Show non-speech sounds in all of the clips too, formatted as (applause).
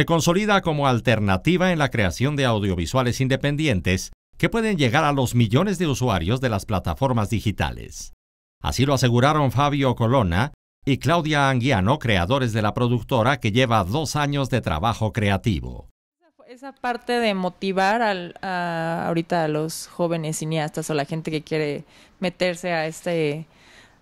se consolida como alternativa en la creación de audiovisuales independientes que pueden llegar a los millones de usuarios de las plataformas digitales. Así lo aseguraron Fabio Colonna y Claudia Anguiano, creadores de la productora que lleva dos años de trabajo creativo. Esa parte de motivar ahorita a los jóvenes cineastas o la gente que quiere meterse a este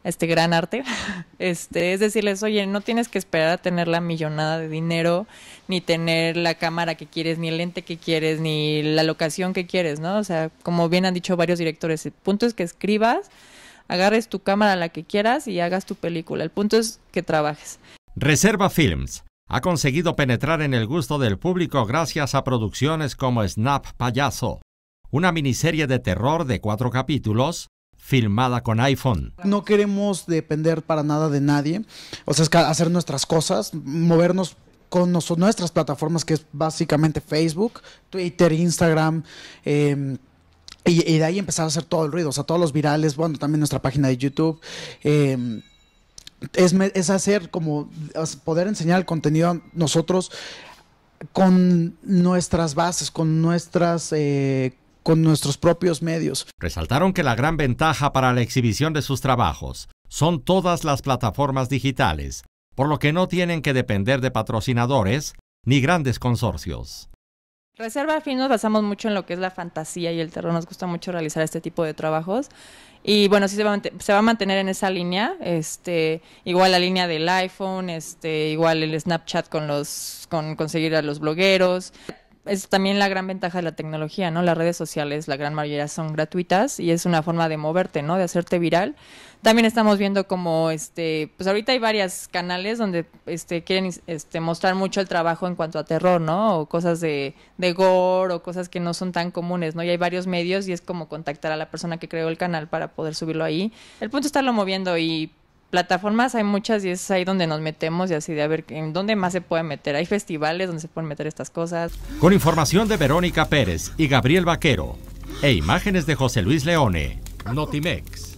este gran arte, (laughs) este, es decirles, oye, no tienes que esperar a tener la millonada de dinero, ni tener la cámara que quieres, ni el lente que quieres, ni la locación que quieres, ¿no? O sea, como bien han dicho varios directores, el punto es que escribas, agarres tu cámara la que quieras y hagas tu película, el punto es que trabajes. Reserva Films ha conseguido penetrar en el gusto del público gracias a producciones como Snap Payaso, una miniserie de terror de cuatro capítulos filmada con iPhone. No queremos depender para nada de nadie, o sea, es hacer nuestras cosas, movernos con nuestras plataformas, que es básicamente Facebook, Twitter, Instagram. Em, y, de ahí empezar a hacer todo el ruido, o sea, todos los virales, bueno, también nuestra página de YouTube. Em, es, hacer como poder enseñar el contenido a nosotros con nuestras bases, con nuestras... Eh, con nuestros propios medios. Resaltaron que la gran ventaja para la exhibición de sus trabajos son todas las plataformas digitales, por lo que no tienen que depender de patrocinadores ni grandes consorcios. Reserva al fin nos basamos mucho en lo que es la fantasía y el terror, nos gusta mucho realizar este tipo de trabajos y bueno, sí se va, a mantener en esa línea, este, igual la línea del iPhone, este, igual el Snapchat con los con conseguir a los blogueros es también la gran ventaja de la tecnología, ¿no? Las redes sociales, la gran mayoría son gratuitas y es una forma de moverte, ¿no? De hacerte viral. También estamos viendo como, este, pues ahorita hay varios canales donde, este, quieren, este, mostrar mucho el trabajo en cuanto a terror, ¿no? O cosas de, de gore o cosas que no son tan comunes, ¿no? Y hay varios medios y es como contactar a la persona que creó el canal para poder subirlo ahí. El punto es estarlo moviendo y plataformas hay muchas y es ahí donde nos metemos y así de a ver en dónde más se puede meter. Hay festivales donde se pueden meter estas cosas. Con información de Verónica Pérez y Gabriel Vaquero e imágenes de José Luis Leone, Notimex.